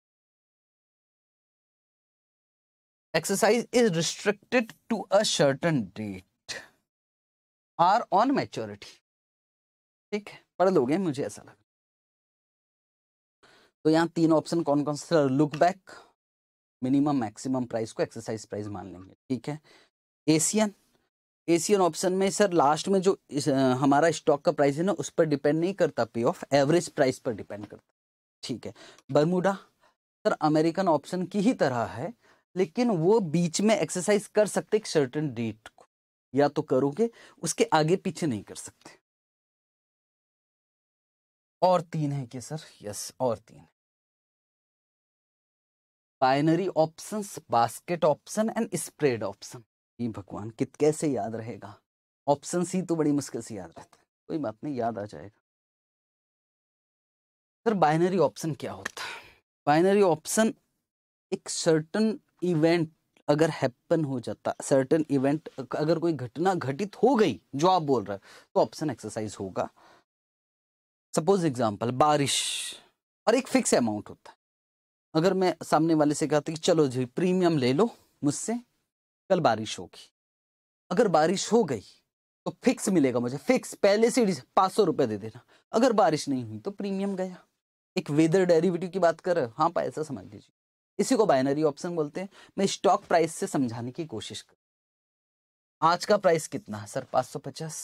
exercise is restricted to a certain date or on maturity ठीक है पढ़ लोगे मुझे ऐसा लगा तो यहाँ तीन ऑप्शन कौन कौन से look back minimum maximum price को एक्सरसाइज प्राइस मान लेंगे ठीक है एशियन एशियन ऑप्शन में सर लास्ट में जो इस, आ, हमारा स्टॉक का प्राइस है ना उस पर डिपेंड नहीं करता पे ऑफ एवरेज प्राइस पर डिपेंड करता ठीक है बरमूडा सर अमेरिकन ऑप्शन की ही तरह है लेकिन वो बीच में एक्सरसाइज कर सकते एक सर्टन डेट को या तो करोगे उसके आगे पीछे नहीं कर सकते और तीन है क्या सर यस और तीन binary options basket option and spread option ये भगवान कित कैसे याद रहेगा ऑप्शन सी तो बड़ी मुश्किल से याद रहता है कोई बात नहीं याद आ जाएगा सर बाइनरी ऑप्शन क्या होता है बाइनरी ऑप्शन एक सर्टन इवेंट अगर हैपन हो जाता सर्टन इवेंट अगर कोई घटना घटित हो गई जो आप बोल रहे हो तो ऑप्शन एक्सरसाइज होगा सपोज एग्जाम्पल बारिश और एक फिक्स अमाउंट होता है अगर मैं सामने वाले से कहता कि चलो जी प्रीमियम ले लो मुझसे कल बारिश होगी अगर बारिश हो गई तो फिक्स मिलेगा मुझे फिक्स पहले से पाँच सौ रुपये दे देना अगर बारिश नहीं हुई तो प्रीमियम गया एक वेदर डेरिवेटिव की बात कर हाँ पैसा समझ लीजिए इसी को बाइनरी ऑप्शन बोलते हैं मैं स्टॉक प्राइस से समझाने की कोशिश कर आज का प्राइस कितना है सर 550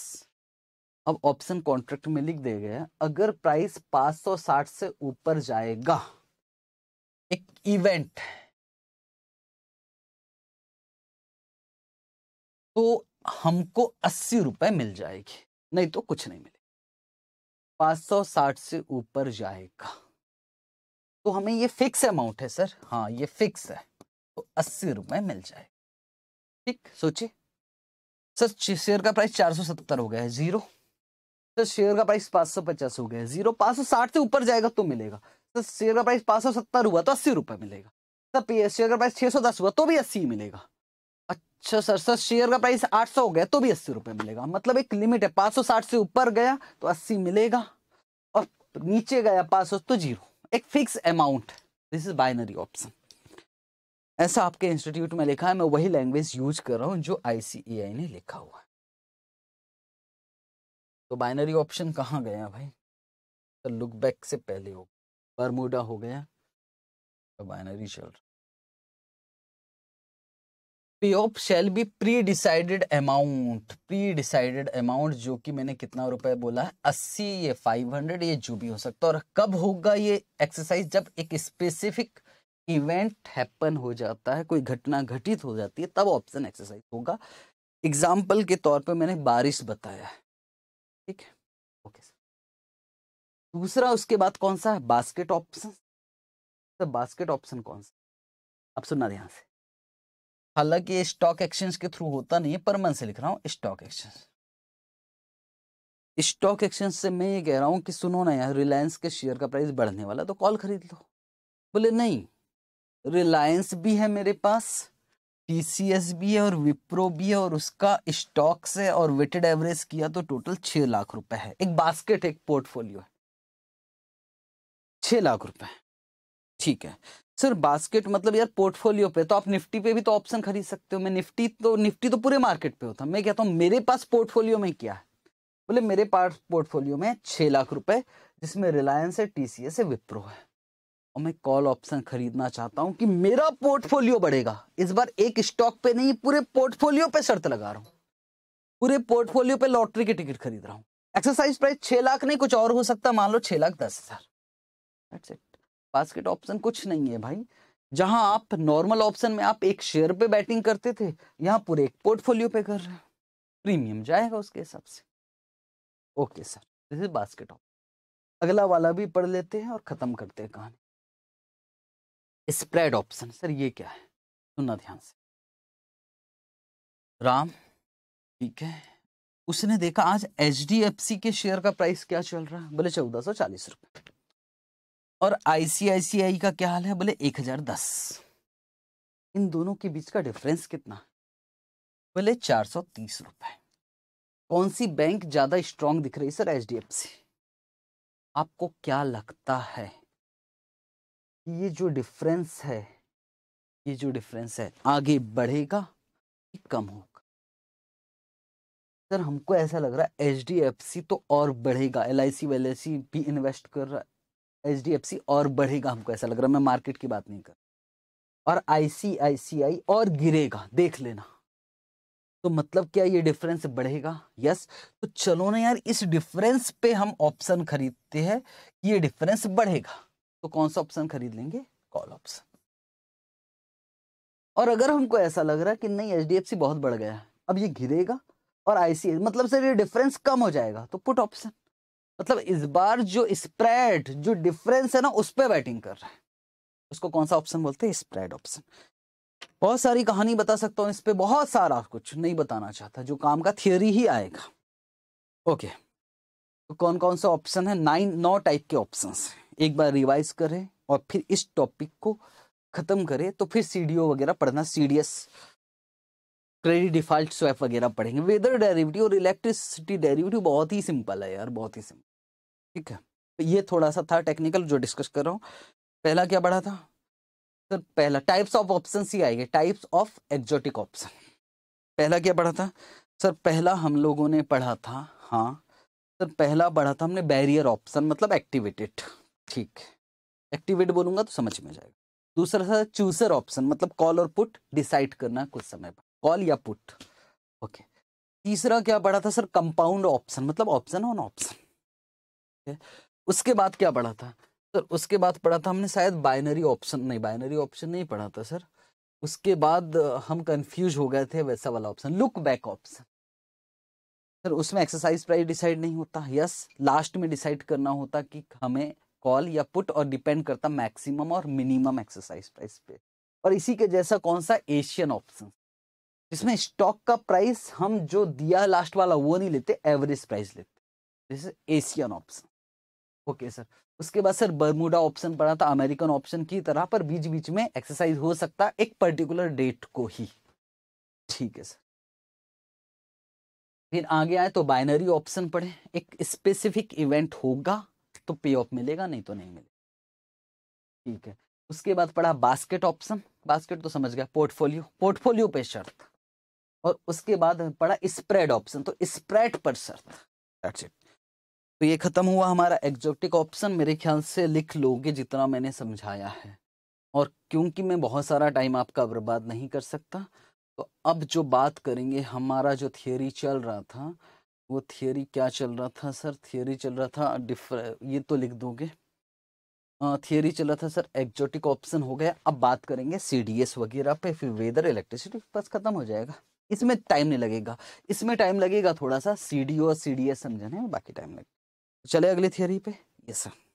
अब ऑप्शन कॉन्ट्रैक्ट में लिख दिया गया अगर प्राइस 560 से ऊपर जाएगा एक इवेंट तो हमको अस्सी रुपए मिल जाएगी नहीं तो कुछ नहीं मिलेगा पाँच सौ साठ से ऊपर जाएगा तो हमें ये फिक्स अमाउंट है सर हाँ ये फिक्स है तो अस्सी रुपए मिल जाएगा ठीक सोचिए सर शेयर का प्राइस चार सौ सत्तर हो गया है जीरो सर शेयर का प्राइस पाँच सौ पचास हो गया है जीरो पाँच सौ साठ से ऊपर जाएगा तो मिलेगा सर शेयर का प्राइस पाँच सौ सत्तर हुआ तो अस्सी रुपये मिलेगा सर शेयर का प्राइस छः सौ दस हुआ तो भी अस्सी मिलेगा अच्छा सर सर शेयर का प्राइस 800 हो गया तो भी अस्सी रुपये मिलेगा मतलब एक लिमिट है 560 से ऊपर गया तो 80 मिलेगा और नीचे गया 500 तो जीरो एक fix amount this is binary option ऐसा आपके इंस्टीट्यूट में लिखा है मैं वही लैंग्वेज यूज कर रहा हूँ जो आईसीएआई e ने लिखा हुआ है तो बाइनरी ऑप्शन कहाँ गया भाई तो लुक बैक से पहले हो बरमूडा हो गया तो बाइनरी चल रहा pay off shall be pre decided amount pre decided amount जो कि मैंने कितना रुपए बोला है अस्सी ये फाइव हंड्रेड ये जो भी हो सकता है और कब होगा ये एक्सरसाइज जब एक स्पेसिफिक इवेंट हैपन हो जाता है कोई घटना घटित हो जाती है तब ऑप्शन एक्सरसाइज होगा एग्जाम्पल के तौर पर मैंने बारिश बताया है ठीक है ओके सर दूसरा उसके बाद कौन सा है basket option sir basket option कौन सा आप सुनना ध्यान से हालांकि स्टॉक एक्सचेंज के थ्रू होता नहीं है पर मन से लिख रहा हूं स्टॉक एक्सचेंज स्टॉक एक्सचेंज से मैं ये कह रहा हूं कि सुनो ना यार रिलायंस के शेयर का प्राइस बढ़ने वाला तो कॉल खरीद लो बोले नहीं रिलायंस भी है मेरे पास टीसीएस भी है और विप्रो भी है और उसका स्टॉक से और वेटेड एवरेज किया तो टोटल छह लाख रुपए है एक बास्केट एक पोर्टफोलियो है छह लाख रुपए ठीक है सिर्फ बास्केट मतलब यार पोर्टफोलियो पे तो आप निफ्टी पे भी तो ऑप्शन खरीद सकते हो मैं निफ्टी तो निफ्टी तो पूरे मार्केट पे होता मैं कहता हूँ मेरे पास पोर्टफोलियो में क्या है बोले मेरे पास पोर्टफोलियो में छह लाख रुपए जिसमें रिलायंस है टीसीएस है विप्रो है और मैं कॉल ऑप्शन खरीदना चाहता हूँ कि मेरा पोर्टफोलियो बढ़ेगा इस बार एक स्टॉक पे नहीं पूरे पोर्टफोलियो पे शर्त लगा रहा हूँ पूरे पोर्टफोलियो पे लॉटरी की टिकट खरीद रहा हूँ एक्सरसाइज प्राइस छह लाख नहीं कुछ और हो सकता मान लो छह लाख दस हजार बास्केट ऑप्शन कुछ नहीं है भाई जहां आप नॉर्मल ऑप्शन में आप एक शेयर पे बैटिंग करते थे यहाँ पूरे एक पोर्टफोलियो पे कर रहे प्रीमियम जाएगा उसके हिसाब से okay sir this is basket option अगला वाला भी पढ़ लेते हैं और ख़त्म करते हैं कहानी स्प्रेड ऑप्शन सर ये क्या है सुनना ध्यान से राम ठीक है उसने देखा आज एच के शेयर का प्राइस क्या चल रहा है बोले चौदह सौ चालीस रुपये और आईसीआईसीआई का क्या हाल है बोले एक हजार दस इन दोनों के बीच का डिफरेंस कितना बोले चार सौ तीस रुपए कौन सी बैंक ज्यादा स्ट्रांग दिख रही सर एचडीएफसी आपको क्या लगता है ये जो डिफरेंस है ये जो डिफरेंस है आगे बढ़ेगा कि कम होगा सर हमको ऐसा लग रहा है एच तो और बढ़ेगा एल आई सी भी इन्वेस्ट कर रहा है एच और बढ़ेगा हमको ऐसा लग रहा है मैं मार्केट की बात नहीं कर और आई और गिरेगा देख लेना तो मतलब क्या ये डिफरेंस बढ़ेगा यस तो चलो ना यार इस डिफरेंस पे हम ऑप्शन खरीदते हैं कि ये डिफरेंस बढ़ेगा तो कौन सा ऑप्शन खरीद लेंगे कॉल ऑप्शन और अगर हमको ऐसा लग रहा है कि नहीं एच डी बहुत बढ़ गया है अब ये घिरेगा और आईसी मतलब सर ये डिफरेंस कम हो जाएगा तो पुट ऑप्शन मतलब इस बार जो स्प्रेड जो डिफरेंस है ना उस पर बैटिंग कर रहा है उसको कौन सा ऑप्शन बोलते हैं स्प्रेड ऑप्शन बहुत सारी कहानी बता सकता हूं इस पर बहुत सारा कुछ नहीं बताना चाहता जो काम का थियोरी ही आएगा ओके तो कौन कौन सा ऑप्शन है नाइन नौ टाइप के ऑप्शन एक बार रिवाइज करें और फिर इस टॉपिक को खत्म करें तो फिर सीडीओ वगैरह पढ़ना सीडीएस क्रेडिट डिफॉल्ट स्वैप वगैरह पढ़ेंगे वेदर डेरिवेटिव और इलेक्ट्रिसिटी डेरिवेटिव बहुत ही सिंपल है यार बहुत ही सिंपल ठीक है तो ये थोड़ा सा था टेक्निकल जो डिस्कस कर रहा हूँ पहला क्या बढ़ा था सर तो पहला टाइप्स ऑफ ऑप्शन ही आएंगे टाइप्स ऑफ एक्जोटिक ऑप्शन पहला क्या पढ़ा था सर पहला हम लोगों ने पढ़ा था हाँ सर पहला पढ़ा था हमने बैरियर ऑप्शन मतलब एक्टिवेटेड ठीक एक्टिवेट बोलूंगा तो समझ में जाएगा दूसरा था चूसर ऑप्शन मतलब कॉल और पुट डिसाइड करना कुछ समय पर कॉल या पुट ओके तीसरा क्या पढ़ा था सर कंपाउंड ऑप्शन मतलब ऑप्शन ऑन ऑप्शन है उसके बाद क्या पढ़ा था सर उसके बाद पढ़ा था हमने शायद बाइनरी ऑप्शन नहीं बाइनरी ऑप्शन नहीं पढ़ा था सर उसके बाद हम कंफ्यूज हो गए थे वैसा वाला option look back option sir उसमें एक्सरसाइज प्राइस डिसाइड नहीं होता यस लास्ट में डिसाइड करना होता कि हमें कॉल या पुट और डिपेंड करता मैक्सिमम और मिनिमम एक्सरसाइज प्राइस पे और इसी के जैसा कौन सा एशियन ऑप्शन जिसमें स्टॉक का प्राइस हम जो दिया लास्ट वाला वो नहीं लेते एवरेज प्राइस लेते जैसे एशियन ऑप्शन ओके सर उसके बाद सर बर्मुडा ऑप्शन पड़ा था अमेरिकन ऑप्शन की तरह पर बीच बीच में एक्सरसाइज हो सकता एक पर्टिकुलर डेट को ही ठीक है सर फिर आगे आए तो बाइनरी ऑप्शन पढ़े एक स्पेसिफिक इवेंट होगा तो पे ऑफ मिलेगा नहीं तो नहीं मिलेगा ठीक है उसके बाद पढ़ा बास्केट ऑप्शन बास्केट तो समझ गया पोर्टफोलियो पोर्टफोलियो पे शर्त और उसके बाद पढ़ा स्प्रेड ऑप्शन तो स्प्रेड पर शर्त दैट्स इट तो ये ख़त्म हुआ हमारा एग्जोटिक ऑप्शन मेरे ख्याल से लिख लोगे जितना मैंने समझाया है और क्योंकि मैं बहुत सारा टाइम आपका बर्बाद नहीं कर सकता तो अब जो बात करेंगे हमारा जो थियोरी चल रहा था वो थियोरी क्या चल रहा था सर थियोरी चल रहा था डिफर ये तो लिख दोगे थियोरी चल रहा था सर एग्जोटिक ऑप्शन हो गया अब बात करेंगे सी वगैरह पे फिर वेदर इलेक्ट्रिसिटी बस खत्म हो जाएगा इसमें टाइम नहीं लगेगा इसमें टाइम लगेगा थोड़ा सा सी और एस समझने में बाकी टाइम लगेगा चले अगली थियरी पे यस सर